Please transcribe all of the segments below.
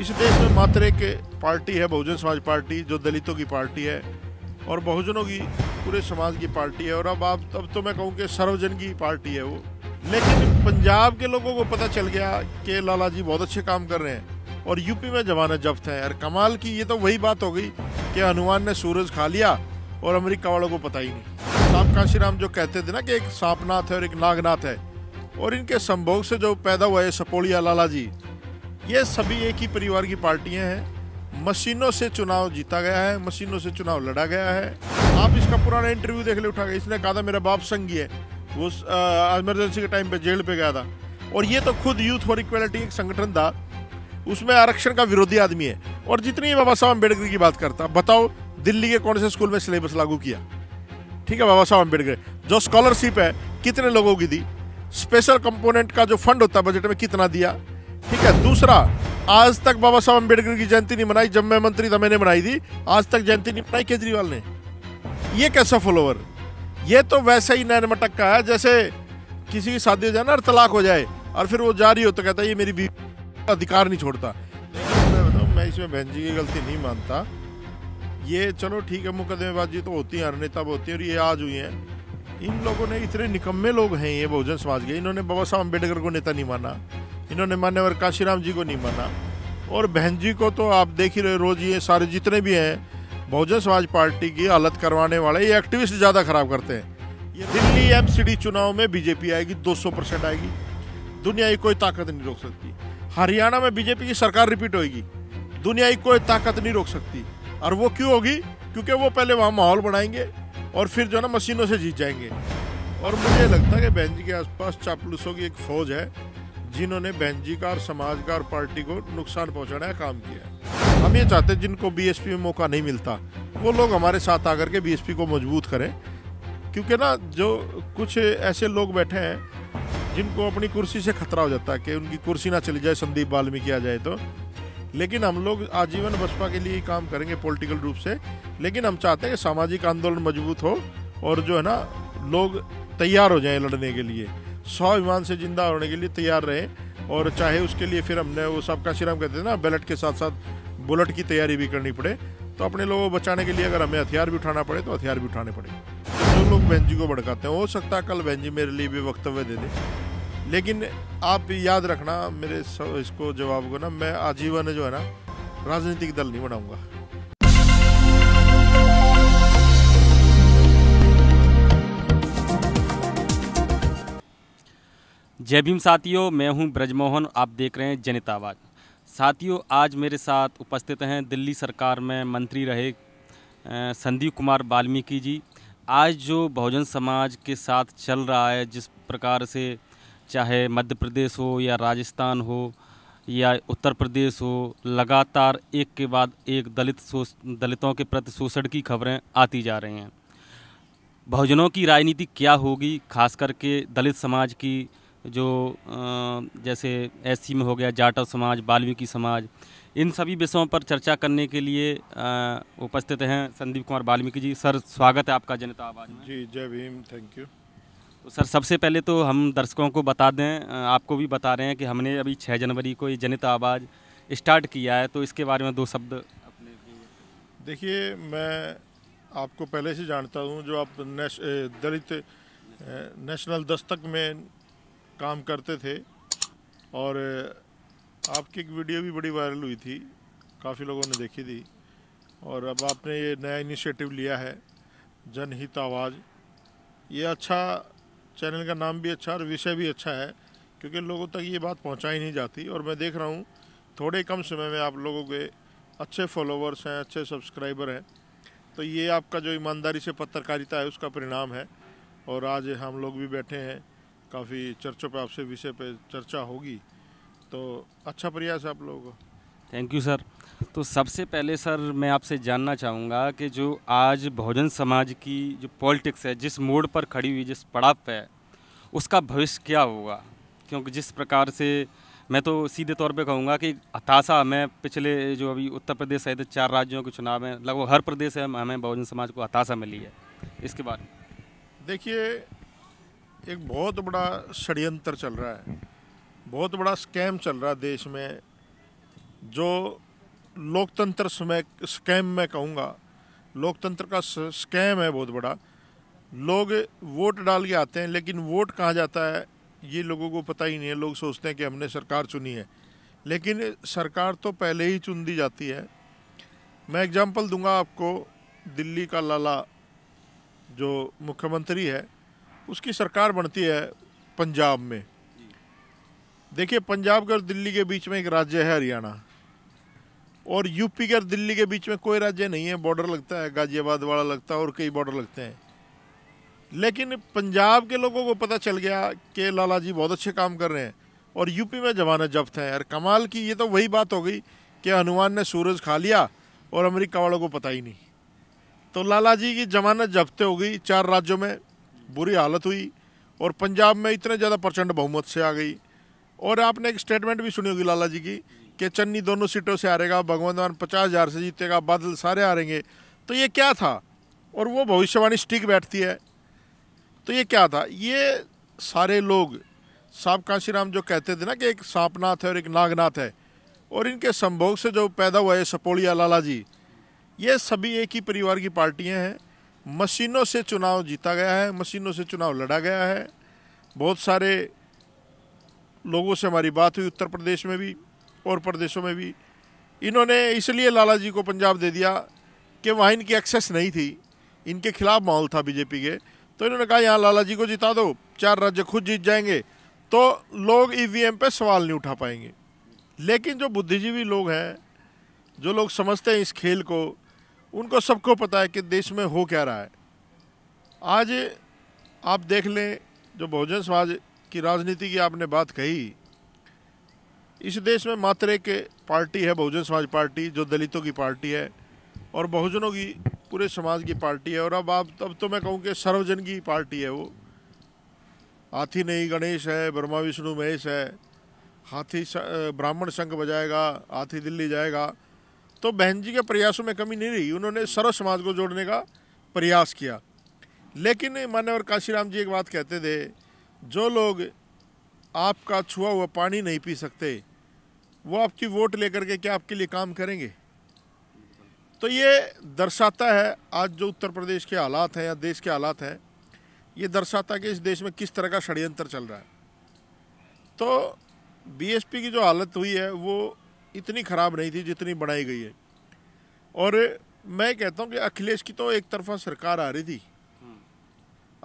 इस देश में मात्र एक पार्टी है बहुजन समाज पार्टी जो दलितों की पार्टी है और बहुजनों की पूरे समाज की पार्टी है और अब आप अब तो मैं कहूँ कि सर्वजन की पार्टी है वो लेकिन पंजाब के लोगों को पता चल गया कि लाला जी बहुत अच्छे काम कर रहे हैं और यूपी में जमानत जब्त है अरे कमाल की ये तो वही बात हो गई कि हनुमान ने सूरज खा लिया और अमरीका वालों को पता ही नहीं साहब काशी जो कहते थे ना कि एक सांपनाथ है और एक नागनाथ है और इनके संभोग से जो पैदा हुआ है सपोलिया लाला जी ये सभी एक ही परिवार की पार्टियां हैं मशीनों से चुनाव जीता गया है मशीनों से चुनाव लड़ा गया है आप इसका पुराना इंटरव्यू देख ले उठा गया इसने कहा था मेरा बाप संगी है वो इमरजेंसी के टाइम पे जेल पे गया था और ये तो खुद यूथ फॉर इक्वेलिटी एक संगठन था उसमें आरक्षण का विरोधी आदमी है और जितनी ही बाबा साहब अम्बेडकर की बात करता बताओ दिल्ली के कौन से स्कूल में सिलेबस लागू किया ठीक है बाबा साहब अम्बेडकर जो स्कॉलरशिप है कितने लोगों की दी स्पेशल कंपोनेंट का जो फंड होता है बजट में कितना दिया ठीक है दूसरा आज तक बाबा साहब अम्बेडकर की जयंती नहीं मनाई जब मैं मंत्री था मैंने मनाई थी आज तक जयंती नहीं मनाई केजरीवाल ने ये कैसा फॉलोवर ये तो वैसे ही नैन मटक का है जैसे किसी की शादी हो जाए ना और तलाक हो जाए और फिर वो जा रही हो तो कहता है ये मेरी बीवी अधिकार नहीं छोड़ता मैं मैं इसमें बहन जी की गलती नहीं मानता ये चलो ठीक है मुकदमेबाजी तो होती है हर नेता होती है और ये आज हुई है इन लोगों ने इतने निकम्मे लोग हैं ये बहुजन समाज के इन्होंने बाबा साहब अम्बेडकर को नेता नहीं माना इन्होंने मान्यवर काशीराम जी को नहीं माना और बहन जी को तो आप देख ही रहे रोज ये सारे जितने भी हैं बहुजन समाज पार्टी की हालत करवाने वाले ये एक्टिविस्ट ज़्यादा खराब करते हैं ये दिल्ली एम चुनाव में बीजेपी आएगी दो परसेंट आएगी दुनिया की कोई ताकत नहीं रोक सकती हरियाणा में बीजेपी की सरकार रिपीट होगी दुनिया की कोई ताकत नहीं रोक सकती और वो क्यों होगी क्योंकि वो पहले वहाँ माहौल बनाएंगे और फिर जो है ना मशीनों से जीत जाएंगे और मुझे लगता है कि बहन जी के आसपास चापलूसों की एक फौज है जिन्होंने समाज का और पार्टी को नुकसान पहुंचाने का काम किया हम ये चाहते हैं जिनको बीएसपी में मौका नहीं मिलता वो लोग हमारे साथ आकर के बीएसपी को मजबूत करें क्योंकि ना जो कुछ ऐसे लोग बैठे हैं जिनको अपनी कुर्सी से खतरा हो जाता है कि उनकी कुर्सी ना चली जाए संदीप वाल्मीकि आ जाए तो लेकिन हम लोग आजीवन बसपा के लिए काम करेंगे पॉलिटिकल रूप से लेकिन हम चाहते हैं कि सामाजिक आंदोलन मजबूत हो और जो है ना लोग तैयार हो जाएं लड़ने के लिए सौ ईमान से जिंदा होने के लिए तैयार रहे और चाहे उसके लिए फिर हमने वो सबका श्रम कहते थे ना बैलेट के साथ साथ बुलेट की तैयारी भी करनी पड़े तो अपने लोगों को बचाने के लिए अगर हमें हथियार भी उठाना पड़े तो हथियार भी उठाने पड़े जो तो लोग बहन जी को भड़काते हैं हो सकता है कल बहन जी मेरे लिए भी वक्तव्य दे दें लेकिन आप याद रखना मेरे इसको जवाब को ना मैं आजीवन जो है ना राजनीतिक दल नहीं बनाऊंगा जय भीम साथियों मैं हूं ब्रजमोहन आप देख रहे हैं जनित आवाज साथियों आज मेरे साथ उपस्थित हैं दिल्ली सरकार में मंत्री रहे संदीप कुमार वाल्मीकि जी आज जो बहुजन समाज के साथ चल रहा है जिस प्रकार से चाहे मध्य प्रदेश हो या राजस्थान हो या उत्तर प्रदेश हो लगातार एक के बाद एक दलित दलितों के प्रति शोषण की खबरें आती जा रही हैं बहुजनों की राजनीति क्या होगी खास करके दलित समाज की जो जैसे एस में हो गया जाटव समाज बाल्मीकि समाज इन सभी विषयों पर चर्चा करने के लिए उपस्थित हैं संदीप कुमार वाल्मीकि जी सर स्वागत है आपका जनता आवाज में जी जय भीम थैंक यू तो सर सबसे पहले तो हम दर्शकों को बता दें आपको भी बता रहे हैं कि हमने अभी 6 जनवरी को ये जनता आवाज़ स्टार्ट किया है तो इसके बारे में दो शब्द अपने देखिए मैं आपको पहले से जानता हूँ जो आप नेश, दलित नेशनल दस्तक में काम करते थे और आपकी एक वीडियो भी बड़ी वायरल हुई थी काफ़ी लोगों ने देखी थी और अब आपने ये नया इनिशिएटिव लिया है जनहित आवाज़ ये अच्छा चैनल का नाम भी अच्छा और विषय भी अच्छा है क्योंकि लोगों तक ये बात पहुंचाई नहीं जाती और मैं देख रहा हूँ थोड़े कम समय में आप लोगों के अच्छे फॉलोवर्स हैं अच्छे सब्सक्राइबर हैं तो ये आपका जो ईमानदारी से पत्रकारिता है उसका परिणाम है और आज हम लोग भी बैठे हैं काफ़ी चर्चों पे आपसे विषय पे चर्चा होगी तो अच्छा प्रयास है आप लोगों का थैंक यू सर तो सबसे पहले सर मैं आपसे जानना चाहूँगा कि जो आज बहुजन समाज की जो पॉलिटिक्स है जिस मोड़ पर खड़ी हुई जिस पड़ाव पे है उसका भविष्य क्या होगा क्योंकि जिस प्रकार से मैं तो सीधे तौर पे कहूँगा कि हताशा हमें पिछले जो अभी उत्तर प्रदेश सहित चार राज्यों के चुनाव हैं लगभग हर प्रदेश में हमें बहुजन समाज को हताशा मिली है इसके बारे में देखिए एक बहुत बड़ा षड्यंत्र चल रहा है बहुत बड़ा स्कैम चल रहा है देश में जो लोकतंत्र समय स्कैम में कहूँगा लोकतंत्र का स्कैम है बहुत बड़ा लोग वोट डाल के आते हैं लेकिन वोट कहाँ जाता है ये लोगों को पता ही नहीं है लोग सोचते हैं कि हमने सरकार चुनी है लेकिन सरकार तो पहले ही चुन दी जाती है मैं एग्जांपल दूंगा आपको दिल्ली का लाला जो मुख्यमंत्री है उसकी सरकार बनती है पंजाब में देखिए पंजाब के और दिल्ली के बीच में एक राज्य है हरियाणा और यूपी के और दिल्ली के बीच में कोई राज्य नहीं है बॉर्डर लगता है गाजियाबाद वाला लगता है और कई बॉर्डर लगते हैं लेकिन पंजाब के लोगों को पता चल गया कि लाला जी बहुत अच्छे काम कर रहे हैं और यूपी में जमानत जब्त है और कमाल की ये तो वही बात हो गई कि हनुमान ने सूरज खा लिया और अमरीका वालों को पता ही नहीं तो लाला जी की जमानत जब्त हो गई चार राज्यों में बुरी हालत हुई और पंजाब में इतने ज़्यादा प्रचंड बहुमत से आ गई और आपने एक स्टेटमेंट भी सुनी होगी लाला जी की कि चन्नी दोनों सीटों से हारेगा भगवंत मान पचास हज़ार से जीतेगा बादल सारे हारेंगे तो ये क्या था और वो भविष्यवाणी स्टिक बैठती है तो ये क्या था ये सारे लोग सांप कांशीराम जो कहते थे ना कि एक सांपनाथ है और एक नागनाथ है और इनके संभोग से जो पैदा हुआ है सपोलिया लाला जी ये सभी एक ही परिवार की पार्टियाँ हैं मशीनों से चुनाव जीता गया है मशीनों से चुनाव लड़ा गया है बहुत सारे लोगों से हमारी बात हुई उत्तर प्रदेश में भी और प्रदेशों में भी इन्होंने इसलिए लाला जी को पंजाब दे दिया कि वहाँ इनकी एक्सेस नहीं थी इनके खिलाफ माहौल था बीजेपी के तो इन्होंने कहा यहाँ लाला जी को जिता दो चार राज्य खुद जीत जाएंगे तो लोग ईवीएम e पे सवाल नहीं उठा पाएंगे लेकिन जो बुद्धिजीवी लोग हैं जो लोग समझते हैं इस खेल को उनको सबको पता है कि देश में हो क्या रहा है आज आप देख लें जो बहुजन समाज की राजनीति की आपने बात कही इस देश में मात्र एक पार्टी है बहुजन समाज पार्टी जो दलितों की पार्टी है और बहुजनों की पूरे समाज की पार्टी है और अब आप तब तो मैं कहूँ कि सर्वजन की पार्टी है वो हाथी नहीं गणेश है ब्रह्मा विष्णु महेश है हाथी ब्राह्मण संघ बजाएगा हाथी दिल्ली जाएगा तो बहन जी के प्रयासों में कमी नहीं रही उन्होंने सर्व समाज को जोड़ने का प्रयास किया लेकिन मान्यवर काशीराम जी एक बात कहते थे जो लोग आपका छुआ हुआ पानी नहीं पी सकते वो आपकी वोट लेकर के क्या आपके लिए काम करेंगे तो ये दर्शाता है आज जो उत्तर प्रदेश के हालात हैं या देश के हालात हैं ये दर्शाता है कि इस देश में किस तरह का षड्यंत्र चल रहा है तो बीएसपी की जो हालत हुई है वो इतनी ख़राब नहीं थी जितनी बनाई गई है और मैं कहता हूँ कि अखिलेश की तो एक तरफा सरकार आ रही थी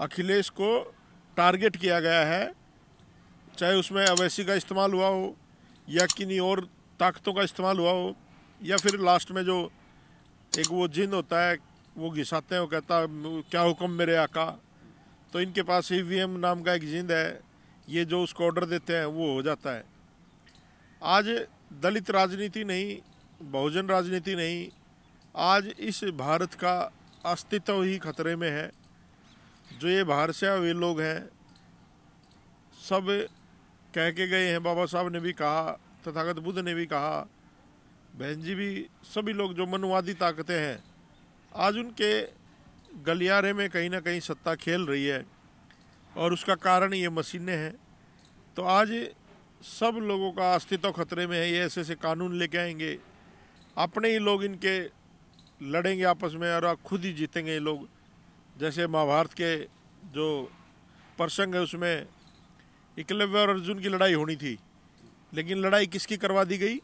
अखिलेश को टारगेट किया गया है चाहे उसमें अवैसी का इस्तेमाल हुआ हो या किन्हीं और ताकतों का इस्तेमाल हुआ हो या फिर लास्ट में जो एक वो जिन होता है वो घिसाते हैं वो कहता है क्या हुक्म मेरे आका तो इनके पास ई e वी नाम का एक जिंद है ये जो उसको ऑर्डर देते हैं वो हो जाता है आज दलित राजनीति नहीं बहुजन राजनीति नहीं आज इस भारत का अस्तित्व ही खतरे में है जो ये बाहर से वे लोग हैं सब कह के गए हैं बाबा साहब ने भी कहा तथागत बुद्ध ने भी कहा बहन जी भी सभी लोग जो मनुवादी ताकतें हैं आज उनके गलियारे में कहीं ना कहीं सत्ता खेल रही है और उसका कारण ये मशीनें हैं तो आज सब लोगों का अस्तित्व खतरे में है ये ऐसे ऐसे कानून लेके आएंगे अपने ही लोग इनके लड़ेंगे आपस में और खुद ही जीतेंगे ये लोग जैसे महाभारत के जो प्रसंग है उसमें इकलव्य और अर्जुन की लड़ाई होनी थी लेकिन लड़ाई किसकी करवा दी गई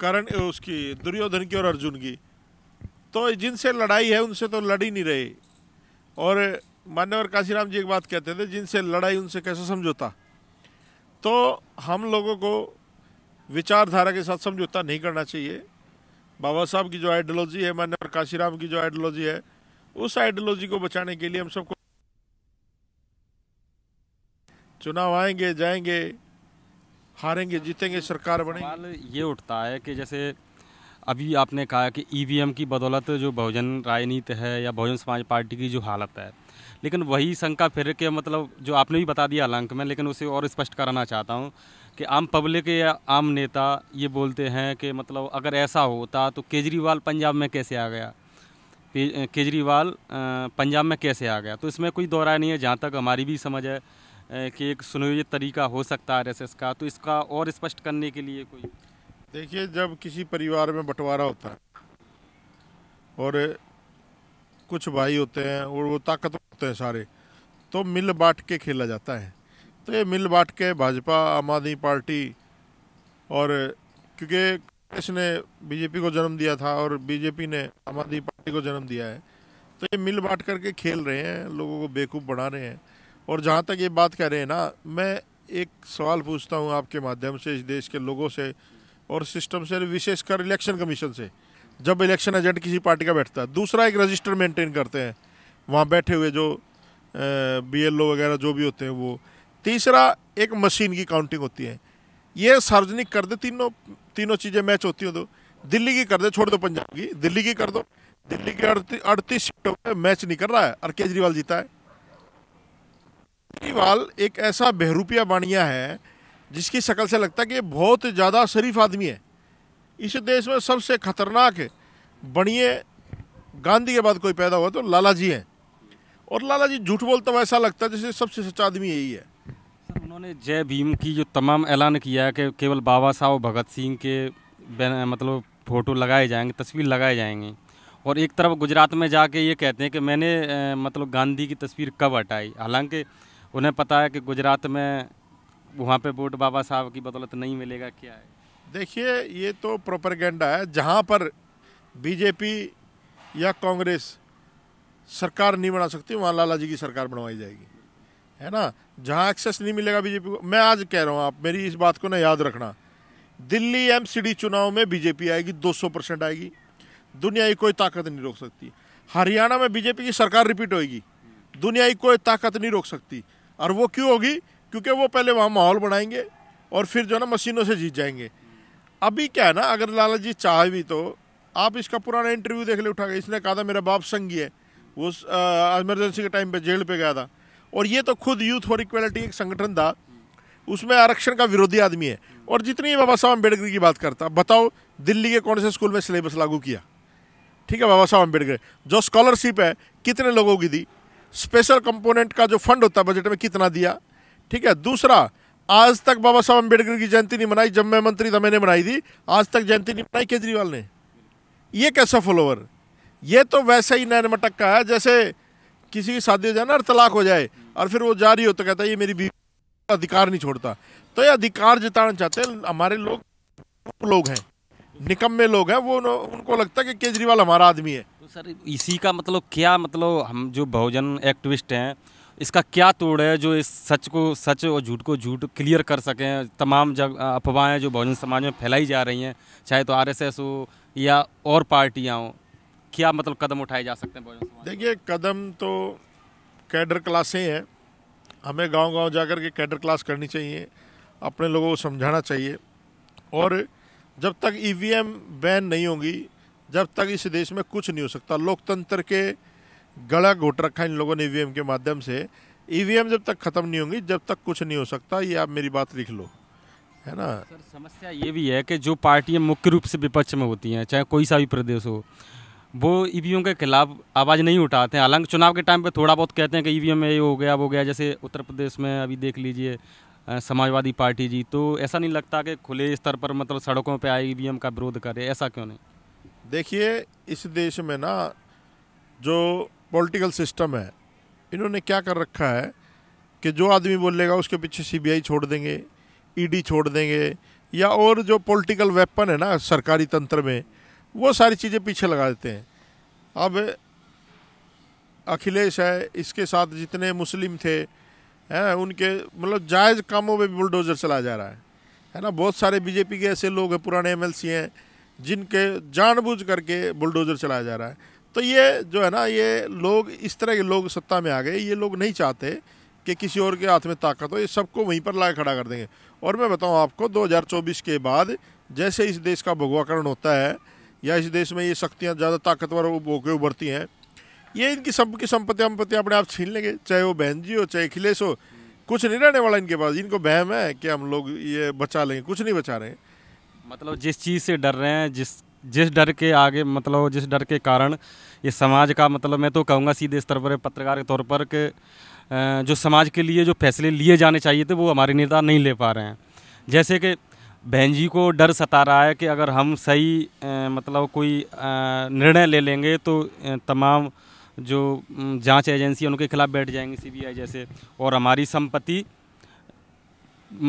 करण उसकी दुर्योधन की और अर्जुन की तो जिनसे लड़ाई है उनसे तो लड़ ही नहीं रहे और मान्यवर काशीराम जी एक बात कहते थे जिनसे लड़ाई उनसे कैसे समझौता तो हम लोगों को विचारधारा के साथ समझौता नहीं करना चाहिए बाबा साहब की जो आइडियोलॉजी है मान्य काशीराम की जो आइडियोलॉजी है उस आइडियोलॉजी को बचाने के लिए हम सबको चुनाव आएंगे जाएंगे हारेंगे जीतेंगे सरकार बने ये उठता है कि जैसे अभी आपने कहा कि ईवीएम e की बदौलत जो बहुजन राजनीति है या बहुजन समाज पार्टी की जो हालत है लेकिन वही शंका फिर के मतलब जो आपने भी बता दिया हालांकि मैं लेकिन उसे और स्पष्ट कराना चाहता हूँ कि आम पब्लिक या आम नेता ये बोलते हैं कि मतलब अगर ऐसा होता तो केजरीवाल पंजाब में कैसे आ गया केजरीवाल पंजाब में कैसे आ गया तो इसमें कोई दौरा नहीं है जहाँ तक हमारी भी समझ है कि एक सुनियोजित तरीका हो सकता है आर का तो इसका और स्पष्ट करने के लिए कोई देखिए जब किसी परिवार में बंटवारा होता है और कुछ भाई होते हैं और वो ताकत होते हैं सारे तो मिल बांट के खेला जाता है तो ये मिल बांट के भाजपा आम आदमी पार्टी और क्योंकि कांग्रेस ने बीजेपी को जन्म दिया था और बीजेपी ने आम आदमी पार्टी को जन्म दिया है तो ये मिल बांट करके खेल रहे हैं लोगों को बेवकूफ़ बना रहे हैं और जहाँ तक ये बात कह रहे हैं ना मैं एक सवाल पूछता हूँ आपके माध्यम से इस देश के लोगों से और सिस्टम से विशेषकर इलेक्शन कमीशन से जब इलेक्शन एजेंट किसी पार्टी का बैठता है दूसरा एक रजिस्टर मेंटेन करते हैं वहाँ बैठे हुए जो बी वगैरह जो भी होते हैं वो तीसरा एक मशीन की काउंटिंग होती है ये सार्वजनिक कर दे तीनों तीनों चीज़ें मैच होती हैं तो दिल्ली की कर दे छोड़ दो पंजाब की दिल्ली की कर दो दिल्ली की अड़तीस सीटों पर मैच नहीं कर रहा है और केजरीवाल जीता है केजरीवाल एक ऐसा बहरूपिया बानिया है जिसकी शक्ल से लगता है कि बहुत ज़्यादा शरीफ आदमी है इस देश में सबसे खतरनाक बनिए गांधी के बाद कोई पैदा हुआ तो लाला जी हैं और लाला जी झूठ बोलता ऐसा लगता है जैसे सबसे सच्चा आदमी यही है उन्होंने जय भीम की जो तमाम ऐलान किया है कि केवल बाबा साहब भगत सिंह के मतलब फ़ोटो लगाए जाएंगे तस्वीर लगाए जाएंगे और एक तरफ गुजरात में जाके ये कहते हैं कि मैंने मतलब गांधी की तस्वीर कब हटाई हालांकि उन्हें पता है कि गुजरात में वहाँ पे वोट बाबा साहब की बदौलत नहीं मिलेगा क्या है देखिए ये तो प्रोपरगेंडा है जहाँ पर बीजेपी या कांग्रेस सरकार नहीं बना सकती वहाँ लाला जी की सरकार बनवाई जाएगी है ना जहाँ एक्सेस नहीं मिलेगा बीजेपी को मैं आज कह रहा हूँ आप मेरी इस बात को ना याद रखना दिल्ली एमसीडी चुनाव में बीजेपी आएगी 200 परसेंट आएगी दुनिया की कोई ताकत नहीं रोक सकती हरियाणा में बीजेपी की सरकार रिपीट होगी दुनिया की कोई ताकत नहीं रोक सकती और वो क्यों होगी क्योंकि वो पहले वहाँ माहौल बनाएंगे और फिर जो है ना मशीनों से जीत जाएंगे अभी क्या है ना अगर लाला जी चाहे भी तो आप इसका पुराना इंटरव्यू देख ले उठा गया इसने कहा था मेरा बाप संगी है वो इमरजेंसी के टाइम पे जेल पे गया था और ये तो खुद यूथ फॉर इक्वेलिटी एक संगठन था उसमें आरक्षण का विरोधी आदमी है और जितनी बाबा साहब अम्बेडकर की बात करता बताओ दिल्ली के कौन से स्कूल में सिलेबस लागू किया ठीक है बाबा साहब अम्बेडकर जो स्कॉलरशिप है कितने लोगों की दी स्पेशल कंपोनेंट का जो फंड होता है बजट में कितना दिया ठीक है दूसरा आज तक बाबा साहब अम्बेडकर की जयंती नहीं मनाई जब मैं मंत्री था मैंने मनाई थी आज तक जयंती नहीं मनाई केजरीवाल ने ये कैसा फॉलोवर ये तो वैसा ही नैन मटक का है जैसे किसी की शादी हो जाए ना और तलाक हो जाए और फिर वो जारी हो तो कहता है ये मेरी बीवी अधिकार नहीं छोड़ता तो ये अधिकार जिताना चाहते हमारे लोग लोग हैं में लोग हैं वो उनको लगता है कि केजरीवाल हमारा आदमी है तो सर इसी का मतलब क्या मतलब हम जो बहुजन एक्टिविस्ट हैं इसका क्या तोड़ है जो इस सच को सच और झूठ को झूठ क्लियर कर सकें तमाम जग अफवाहें जो बहुजन समाज में फैलाई जा रही हैं चाहे तो आरएसएस हो या और पार्टियाँ हों क्या मतलब कदम उठाए जा सकते हैं बहुजन समाज देखिए कदम तो कैडर क्लासें हैं हमें गांव गांव जाकर के कैडर क्लास करनी चाहिए अपने लोगों को समझाना चाहिए और जब तक ई बैन नहीं होगी जब तक इस देश में कुछ नहीं हो सकता लोकतंत्र के गला घोट रखा इन लोगों ने ईवीएम e के माध्यम से ईवीएम e जब तक ख़त्म नहीं होंगी जब तक कुछ नहीं हो सकता ये आप मेरी बात लिख लो है ना सर समस्या ये भी है कि जो पार्टियाँ मुख्य रूप से विपक्ष में होती हैं चाहे कोई सा भी प्रदेश हो वो ई e के खिलाफ आवाज़ नहीं उठाते हैं हालांकि चुनाव के टाइम पे थोड़ा बहुत कहते हैं कि ईवीएम में ये हो गया वो गया जैसे उत्तर प्रदेश में अभी देख लीजिए समाजवादी पार्टी जी तो ऐसा नहीं लगता कि खुले स्तर पर मतलब सड़कों पे आए ई का विरोध करे ऐसा क्यों नहीं देखिए इस देश में ना जो पॉलिटिकल सिस्टम है इन्होंने क्या कर रखा है कि जो आदमी बोलेगा उसके पीछे सीबीआई छोड़ देंगे ईडी e छोड़ देंगे या और जो पॉलिटिकल वेपन है ना सरकारी तंत्र में वो सारी चीज़ें पीछे लगा देते हैं अब अखिलेश है इसके साथ जितने मुस्लिम थे हैं उनके मतलब जायज़ कामों में बुलडोज़र चला जा रहा है है ना बहुत सारे बीजेपी के ऐसे लोग हैं पुराने एमएलसी हैं जिनके जानबूझ करके बुलडोज़र चलाया जा रहा है तो ये जो है ना ये लोग इस तरह के लोग सत्ता में आ गए ये लोग नहीं चाहते कि किसी और के हाथ में ताकत हो ये सबको वहीं पर ला खड़ा कर देंगे और मैं बताऊं आपको 2024 के बाद जैसे इस देश का भगवाकरण होता है या इस देश में ये शक्तियाँ ज़्यादा ताकतवर होकर उभरती हैं ये इनकी सबकी संपत्ति संपत्तियाँ अपने आप छीन लेंगे चाहे वो बहन जी हो चाहे अखिलेश हो कुछ नहीं रहने वाला इनके पास इनको बहम है कि हम लोग ये बचा लेंगे कुछ नहीं बचा रहे मतलब जिस चीज़ से डर रहे हैं जिस जिस डर के आगे मतलब जिस डर के कारण ये समाज का मतलब मैं तो कहूँगा सीधे स्तर पर पत्रकार के तौर पर कि जो समाज के लिए जो फैसले लिए जाने चाहिए थे वो हमारे नेता नहीं ले पा रहे हैं जैसे कि बहन जी को डर सता रहा है कि अगर हम सही मतलब कोई निर्णय ले लेंगे तो तमाम जो जांच एजेंसी उनके खिलाफ़ बैठ जाएंगी सीबीआई जैसे और हमारी संपत्ति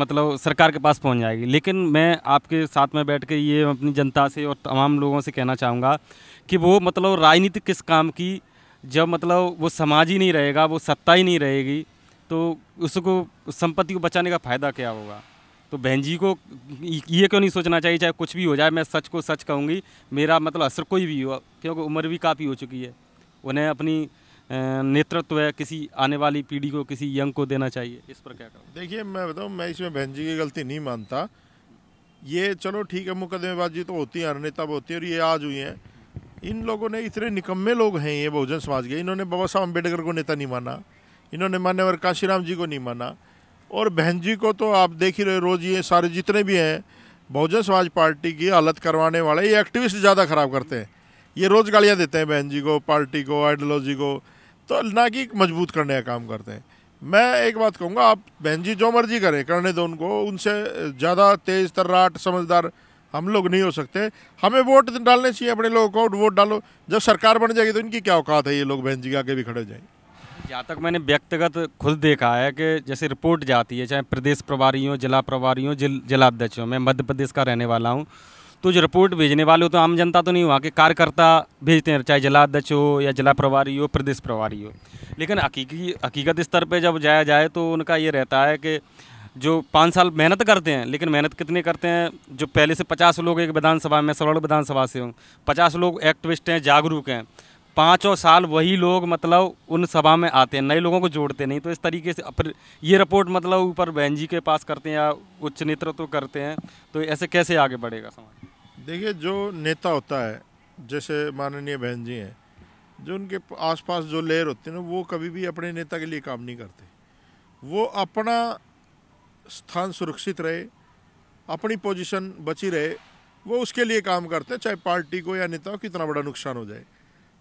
मतलब सरकार के पास पहुंच जाएगी लेकिन मैं आपके साथ में बैठ के ये अपनी जनता से और तमाम लोगों से कहना चाहूँगा कि वो मतलब राजनीति किस काम की जब मतलब वो समाज ही नहीं रहेगा वो सत्ता ही नहीं रहेगी तो उसको संपत्ति को बचाने का फ़ायदा क्या होगा तो बहन जी को ये क्यों नहीं सोचना चाहिए चाहे कुछ भी हो जाए मैं सच को सच कहूँगी मेरा मतलब असर कोई भी हो क्योंकि उम्र भी काफ़ी हो चुकी है उन्हें अपनी नेतृत्व है किसी आने वाली पीढ़ी को किसी यंग को देना चाहिए इस पर क्या करूँ देखिए मैं बताऊँ मैं इसमें बहन जी की गलती नहीं मानता ये चलो ठीक है मुकदमेबाजी तो होती है हर नेता होती है और ये आज हुई है इन लोगों ने इतने निकम्मे लोग हैं ये बहुजन समाज के इन्होंने बाबा साहब अम्बेडकर को नेता नहीं माना इन्होंने मान्यवर काशीराम जी को नहीं माना और बहन जी को तो आप देख ही रहे रोज़ ये सारे जितने भी हैं बहुजन समाज पार्टी की हालत करवाने वाले ये एक्टिविस्ट ज़्यादा ख़राब करते हैं ये रोज़ गालियाँ देते हैं बहन जी को पार्टी को आइडियोलॉजी को तो ना कि मजबूत करने का काम करते हैं मैं एक बात कहूँगा आप बहन जी जो मर्जी करें करने दो उनको उनसे ज़्यादा तेज़ तर्राट समझदार हम लोग नहीं हो सकते हमें वोट डालने चाहिए अपने लोगों को वोट डालो जब सरकार बन जाएगी तो इनकी क्या औकात है ये लोग बहन जी के आगे भी खड़े जाएंगे जहाँ तक मैंने व्यक्तिगत खुद देखा है कि जैसे रिपोर्ट जाती है चाहे प्रदेश प्रभारी हो जिला प्रभारी हो जिल जिलाध्यक्ष हो मैं मध्य प्रदेश का रहने वाला हूँ तो जो रिपोर्ट भेजने वाले हो तो आम जनता तो नहीं वहाँ के कार्यकर्ता भेजते हैं चाहे जिला अध्यक्ष हो या जिला प्रभारी हो प्रदेश प्रभारी हो लेकिन हकीकी हकीकत स्तर पर जब जाया जाए तो उनका ये रहता है कि जो पाँच साल मेहनत करते हैं लेकिन मेहनत कितने करते हैं जो पहले से पचास लोग एक विधानसभा में सवर्ण विधानसभा से हों पचास लोग एक्टिविस्ट हैं जागरूक हैं पाँचों साल वही लोग मतलब उन सभा में आते हैं नए लोगों को जोड़ते नहीं तो इस तरीके से फिर ये रिपोर्ट मतलब ऊपर बहन जी के पास करते हैं या उच्च नेतृत्व तो करते हैं तो ऐसे कैसे आगे बढ़ेगा समाज देखिए जो नेता होता है जैसे माननीय बहन जी हैं जो उनके आसपास जो लेयर होते हैं ना वो कभी भी अपने नेता के लिए काम नहीं करते वो अपना स्थान सुरक्षित रहे अपनी पोजीशन बची रहे वो उसके लिए काम करते हैं चाहे पार्टी को या नेता को कितना बड़ा नुकसान हो जाए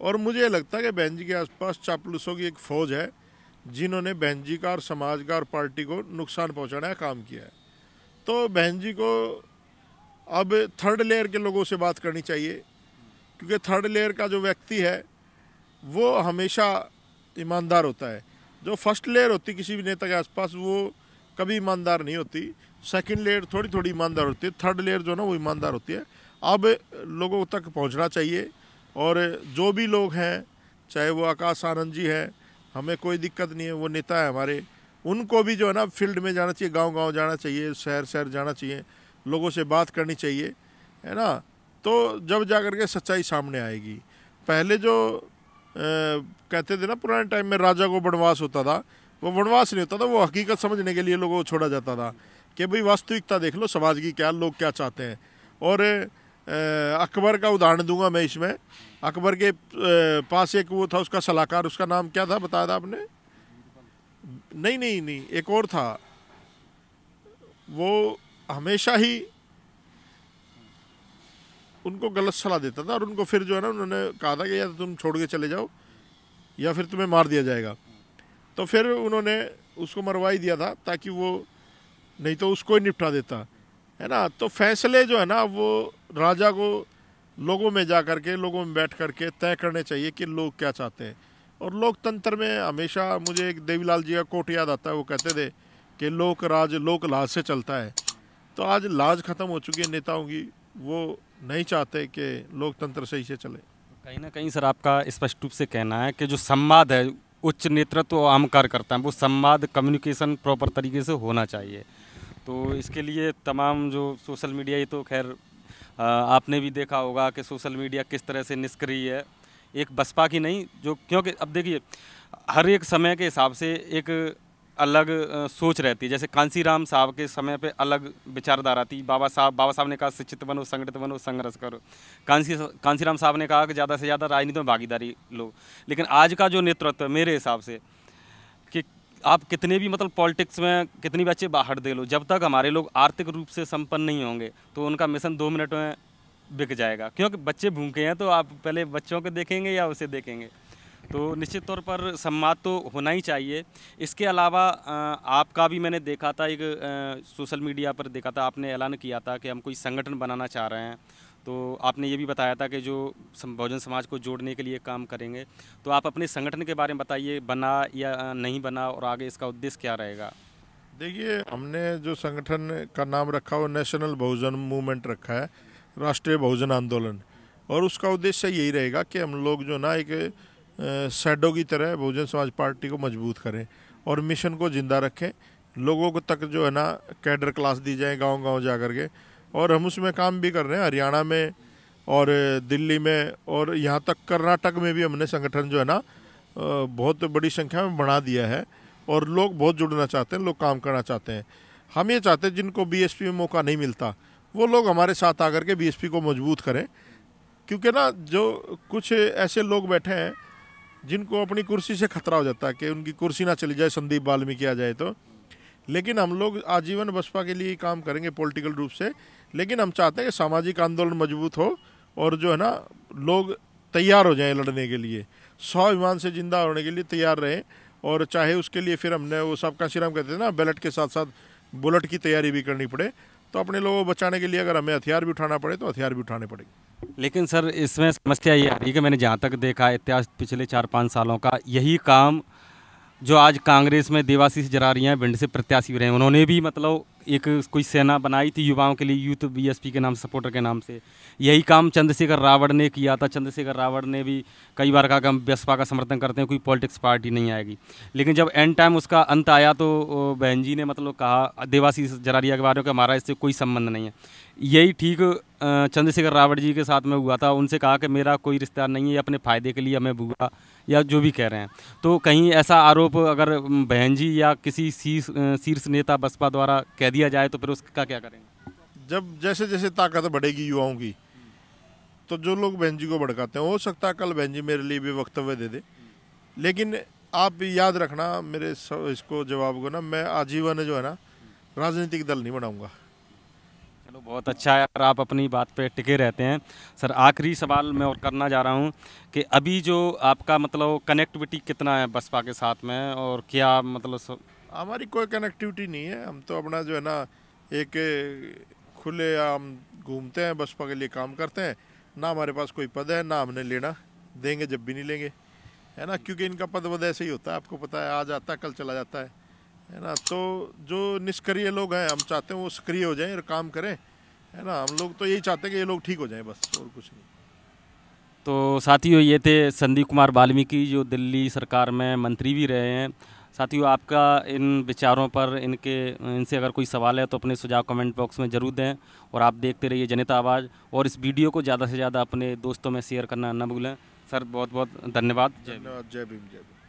और मुझे लगता है कि बहन जी के आसपास चापलूसों की एक फ़ौज है जिन्होंने बहन जी का और समाज का और पार्टी को नुकसान पहुँचाने का काम किया है तो बहन जी को अब थर्ड लेयर के लोगों से बात करनी चाहिए क्योंकि थर्ड लेयर का जो व्यक्ति है वो हमेशा ईमानदार होता है जो फर्स्ट लेयर होती किसी भी नेता के आसपास वो कभी ईमानदार नहीं होती सेकंड लेयर थोड़ी थोड़ी ईमानदार होती है थर्ड लेयर जो ना वो ईमानदार होती है अब लोगों तक पहुंचना चाहिए और जो भी लोग हैं चाहे वो आकाश आनंद जी हैं हमें कोई दिक्कत नहीं है वो नेता है हमारे उनको भी जो है ना फील्ड में जाना चाहिए गांव गांव जाना चाहिए शहर शहर जाना चाहिए लोगों से बात करनी चाहिए है ना तो जब जा कर के सच्चाई सामने आएगी पहले जो आ, कहते थे ना पुराने टाइम में राजा को वनवास होता था वो वनवास नहीं होता था वो हकीकत समझने के लिए लोगों को छोड़ा जाता था कि भाई वास्तविकता देख लो समाज की क्या लोग क्या चाहते हैं और अकबर का उदाहरण दूंगा मैं इसमें अकबर के पास एक वो था उसका सलाहकार उसका नाम क्या था बताया था आपने नहीं नहीं नहीं एक और था वो हमेशा ही उनको गलत सलाह देता था और उनको फिर जो है ना उन्होंने कहा था कि या तो तुम छोड़ के चले जाओ या फिर तुम्हें मार दिया जाएगा तो फिर उन्होंने उसको मरवा ही दिया था ताकि वो नहीं तो उसको ही निपटा देता है ना तो फैसले जो है ना वो राजा को लोगों में जा कर के लोगों में बैठ कर के तय करने चाहिए कि लोग क्या चाहते हैं और लोकतंत्र में हमेशा मुझे एक देवीलाल जी का कोट याद आता है वो कहते थे कि लोक राज लोक लाज से चलता है तो आज लाज खत्म हो चुकी है नेताओं की वो नहीं चाहते कि लोकतंत्र सही से चले कहीं ना कहीं सर आपका स्पष्ट रूप से कहना है कि जो संवाद है उच्च नेतृत्व तो आम कार्यकर्ता है वो संवाद कम्युनिकेशन प्रॉपर तरीके से होना चाहिए तो इसके लिए तमाम जो सोशल मीडिया ये तो खैर आपने भी देखा होगा कि सोशल मीडिया किस तरह से निष्क्रिय है एक बसपा की नहीं जो क्योंकि अब देखिए हर एक समय के हिसाब से एक अलग सोच रहती है जैसे कांसीराम साहब के समय पे अलग विचारधारा थी बाबा साहब बाबा साहब ने कहा शिक्षित बनो संगठित बनो संघर्ष करो कांसी कांसीराम साहब ने कहा कि ज़्यादा से ज़्यादा राजनीति में भागीदारी लो लेकिन आज का जो नेतृत्व है मेरे हिसाब से कि आप कितने भी मतलब पॉलिटिक्स में कितनी भी अच्छे बाहर दे लो जब तक हमारे लोग आर्थिक रूप से संपन्न नहीं होंगे तो उनका मिशन दो मिनट में बिक जाएगा क्योंकि बच्चे भूखे हैं तो आप पहले बच्चों को देखेंगे या उसे देखेंगे तो निश्चित तौर पर संवाद तो होना ही चाहिए इसके अलावा आपका भी मैंने देखा था एक सोशल मीडिया पर देखा था आपने ऐलान किया था कि हम कोई संगठन बनाना चाह रहे हैं तो आपने ये भी बताया था कि जो बहुजन समाज को जोड़ने के लिए काम करेंगे तो आप अपने संगठन के बारे में बताइए बना या नहीं बना और आगे इसका उद्देश्य क्या रहेगा देखिए हमने जो संगठन का नाम रखा वो नेशनल बहुजन मूवमेंट रखा है राष्ट्रीय बहुजन आंदोलन और उसका उद्देश्य यही रहेगा कि हम लोग जो ना एक सैडो की तरह बहुजन समाज पार्टी को मजबूत करें और मिशन को जिंदा रखें लोगों को तक जो है ना कैडर क्लास दी जाए गांव गांव जा कर के और हम उसमें काम भी कर रहे हैं हरियाणा में और दिल्ली में और यहाँ तक कर्नाटक में भी हमने संगठन जो है ना बहुत बड़ी संख्या में बढ़ा दिया है और लोग बहुत जुड़ना चाहते हैं लोग काम करना चाहते हैं हम ये चाहते हैं जिनको बीएसपी में मौका नहीं मिलता वो लोग हमारे साथ आकर के बीएसपी को मजबूत करें क्योंकि ना जो कुछ ऐसे लोग बैठे हैं जिनको अपनी कुर्सी से खतरा हो जाता है कि उनकी कुर्सी ना चली जाए संदीप वाल्मीकि आ जाए तो लेकिन हम लोग आजीवन बसपा के लिए काम करेंगे पॉलिटिकल रूप से लेकिन हम चाहते हैं कि सामाजिक आंदोलन मजबूत हो और जो है ना लोग तैयार हो जाएं लड़ने के लिए स्वाभिमान से जिंदा होने के लिए तैयार रहें और चाहे उसके लिए फिर हमने वो सबका श्रम कहते थे ना बैलेट के साथ साथ बुलेट की तैयारी भी करनी पड़े तो अपने लोगों को बचाने के लिए अगर हमें हथियार भी उठाना पड़े तो हथियार भी उठाने पड़ेंगे लेकिन सर इसमें समस्या ये आ रही है कि मैंने जहाँ तक देखा इतिहास पिछले चार पाँच सालों का यही काम जो आज कांग्रेस में देवासी जरा रही हैं भिंड से प्रत्याशी रहे हैं उन्होंने भी मतलब एक कोई सेना बनाई थी युवाओं के लिए यूथ बीएसपी के नाम सपोर्टर के नाम से यही काम चंद्रशेखर रावण ने किया था चंद्रशेखर रावण ने भी कई बार कहा कि हम बसपा का समर्थन करते हैं कोई पॉलिटिक्स पार्टी नहीं आएगी लेकिन जब एंड टाइम उसका अंत आया तो बहन जी ने मतलब कहा देवासी जरारिया के बारे में हमारा इससे कोई संबंध नहीं है यही ठीक चंद्रशेखर रावत जी के साथ में हुआ था उनसे कहा कि मेरा कोई रिश्तेदार नहीं है अपने फ़ायदे के लिए हमें भूगा या जो भी कह रहे हैं तो कहीं ऐसा आरोप अगर बहन जी या किसी शीर्ष नेता बसपा द्वारा कह दिया जाए तो फिर उसका क्या करेंगे जब जैसे जैसे ताकत बढ़ेगी युवाओं की तो जो लोग बहन जी को भड़काते हैं हो सकता है कल बहन जी मेरे लिए भी वक्तव्य दे दे लेकिन आप याद रखना मेरे इसको जवाब को ना मैं आजीवन जो है ना राजनीतिक दल नहीं बनाऊंगा बहुत अच्छा है यार आप अपनी बात पे टिके रहते हैं सर आखिरी सवाल मैं और करना जा रहा हूँ कि अभी जो आपका मतलब कनेक्टिविटी कितना है बसपा के साथ में और क्या मतलब हमारी कोई कनेक्टिविटी नहीं है हम तो अपना जो है ना एक खुले हम घूमते हैं बसपा के लिए काम करते हैं ना हमारे पास कोई पद है ना हमने लेना देंगे जब भी नहीं लेंगे है ना क्योंकि इनका पद वद ऐसे ही होता है आपको पता है आ जाता है कल चला जाता है है ना तो जो निष्क्रिय लोग हैं हम चाहते हैं वो सक्रिय हो जाएं और काम करें है ना हम लोग तो यही चाहते हैं कि ये लोग ठीक हो जाएं बस और कुछ नहीं तो साथियों ये थे संदीप कुमार वाल्मीकि जो दिल्ली सरकार में मंत्री भी रहे हैं साथियों आपका इन विचारों पर इनके इनसे अगर कोई सवाल है तो अपने सुझाव कमेंट बॉक्स में ज़रूर दें और आप देखते रहिए जनता आवाज़ और इस वीडियो को ज़्यादा से ज़्यादा अपने दोस्तों में शेयर करना न भूलें सर बहुत बहुत धन्यवाद जय भीम जय भीम